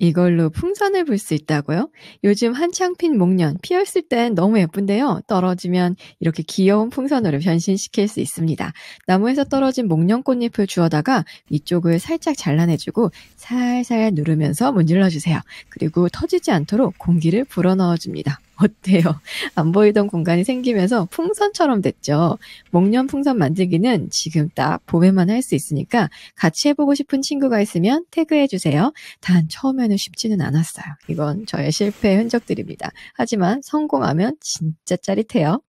이걸로 풍선을 불 수 있다고요? 요즘 한창 핀 목련, 피었을 땐 너무 예쁜데요. 떨어지면 이렇게 귀여운 풍선으로 변신시킬 수 있습니다. 나무에서 떨어진 목련 꽃잎을 주워다가 이쪽을 살짝 잘라내주고 살살 누르면서 문질러주세요. 그리고 터지지 않도록 공기를 불어넣어줍니다. 어때요? 안 보이던 공간이 생기면서 풍선처럼 됐죠. 목련 풍선 만들기는 지금 딱 봄에만 할 수 있으니까 같이 해보고 싶은 친구가 있으면 태그해주세요. 단 처음에는 쉽지는 않았어요. 이건 저의 실패의 흔적들입니다. 하지만 성공하면 진짜 짜릿해요.